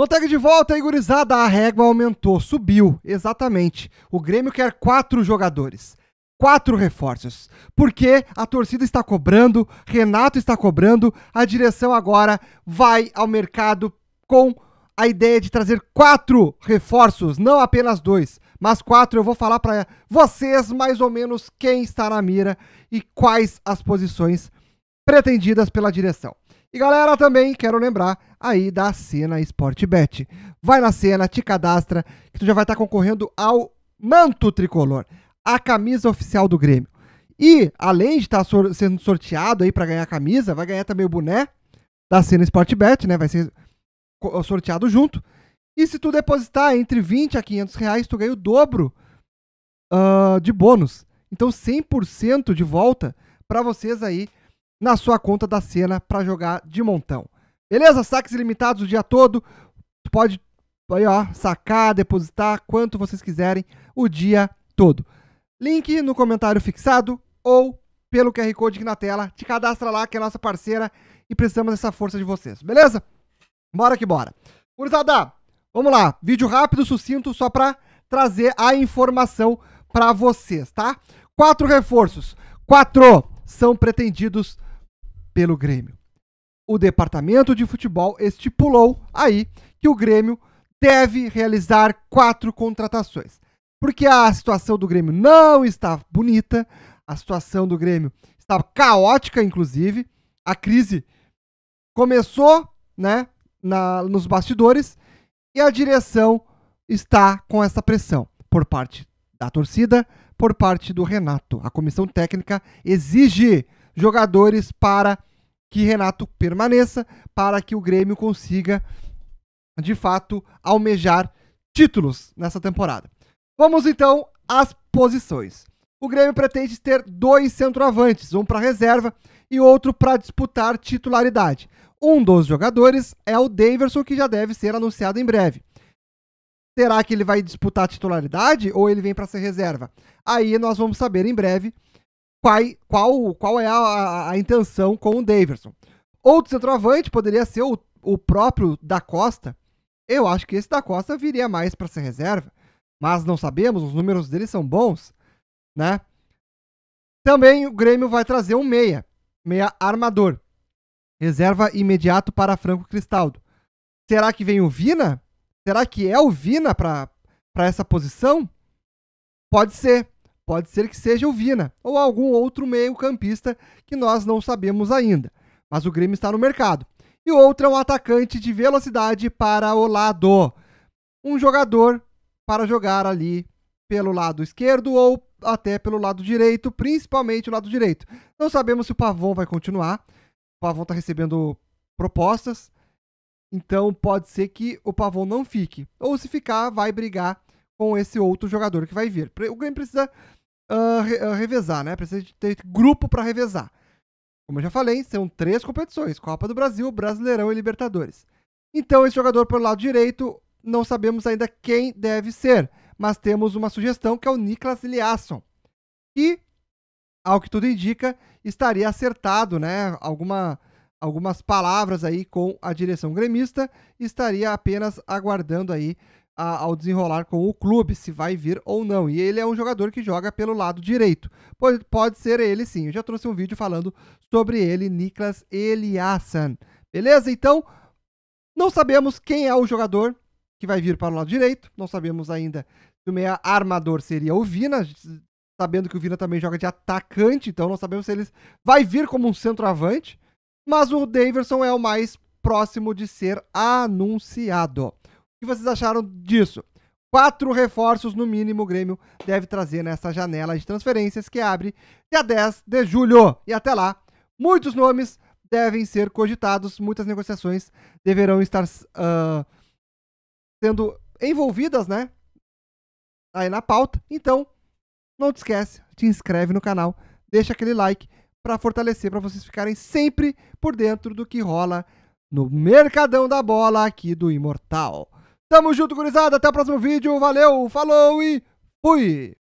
No tag de volta, Igorizada, a régua aumentou, subiu, exatamente. O Grêmio quer quatro jogadores, quatro reforços, porque a torcida está cobrando, Renato está cobrando, a direção agora vai ao mercado com a ideia de trazer quatro reforços, não apenas dois, mas quatro. Eu vou falar para vocês mais ou menos quem está na mira e quais as posições pretendidas pela direção. E galera, também quero lembrar aí da Cena Sportbet. Vai na Cena, te cadastra, que tu já vai estar tá concorrendo ao manto tricolor, a camisa oficial do Grêmio. E além de estar tá sendo sorteado aí para ganhar a camisa, vai ganhar também o boné da Cena Sportbet, né? Vai ser sorteado junto. E se tu depositar entre 20 a 500 reais, tu ganha o dobro uh, de bônus. Então 100% de volta para vocês aí na sua conta da cena para jogar de montão. Beleza? Saques ilimitados o dia todo. Pode aí, ó, sacar, depositar quanto vocês quiserem o dia todo. Link no comentário fixado ou pelo QR Code aqui na tela. Te cadastra lá que é nossa parceira e precisamos dessa força de vocês, beleza? Bora que bora. Gurizada, vamos lá. Vídeo rápido, sucinto, só para trazer a informação para vocês, tá? Quatro reforços. Quatro são pretendidos pelo Grêmio. O departamento de futebol estipulou aí que o Grêmio deve realizar quatro contratações. Porque a situação do Grêmio não está bonita, a situação do Grêmio está caótica, inclusive. A crise começou né, na, nos bastidores e a direção está com essa pressão por parte da torcida, por parte do Renato. A comissão técnica exige jogadores para que Renato permaneça, para que o Grêmio consiga, de fato, almejar títulos nessa temporada. Vamos então às posições. O Grêmio pretende ter dois centroavantes, um para reserva e outro para disputar titularidade. Um dos jogadores é o Daverson, que já deve ser anunciado em breve. Será que ele vai disputar titularidade ou ele vem para ser reserva? Aí nós vamos saber em breve qual, qual, qual é a, a, a, intenção com o Davidson. Outro centroavante poderia ser o, o próprio da Costa. Eu acho que esse da Costa viria mais para ser reserva, mas não sabemos, os números dele são bons, né? Também o Grêmio vai trazer um meia, meia armador. Reserva imediato para Franco Cristaldo. Será que vem o Vina? Será que é o Vina para essa posição? Pode ser. Pode ser que seja o Vina ou algum outro meio-campista que nós não sabemos ainda, mas o Grêmio está no mercado. E outro é um atacante de velocidade para o lado. Um jogador para jogar ali pelo lado esquerdo ou até pelo lado direito, principalmente o lado direito. Não sabemos se o Pavon vai continuar. O Pavon está recebendo propostas. Então pode ser que o Pavon não fique. Ou se ficar, vai brigar com esse outro jogador que vai vir. O Grêmio precisa uh, re, uh, revezar, né? Precisa de ter grupo para revezar. Como eu já falei, são três competições: Copa do Brasil, Brasileirão e Libertadores. Então, esse jogador pelo lado direito, não sabemos ainda quem deve ser, mas temos uma sugestão que é o Niklas Eliasson. E, ao que tudo indica, estaria acertado, né? Alguma, algumas palavras aí com a direção gremista, estaria apenas aguardando aí a, ao desenrolar com o clube, se vai vir ou não. E ele é um jogador que joga pelo lado direito. Pode, pode ser ele sim. Eu já trouxe um vídeo falando sobre ele, Niklas Eliasson. Beleza? Então, não sabemos quem é o jogador que vai vir para o lado direito. Não sabemos ainda se o meia armador seria o Vina, sabendo que o Vina também joga de atacante, então não sabemos se ele vai vir como um centroavante. Mas o Daverson é o mais próximo de ser anunciado que vocês acharam disso? Quatro reforços, no mínimo, o Grêmio deve trazer nessa janela de transferências que abre dia 10 de julho. E até lá, muitos nomes devem ser cogitados, muitas negociações deverão estar uh, sendo envolvidas, né? Aí na pauta. Então, não te esquece, te inscreve no canal, deixa aquele like para fortalecer, para vocês ficarem sempre por dentro do que rola no Mercadão da Bola aqui do Imortal. Tamo junto, gurizada. Até o próximo vídeo. Valeu, falou e fui!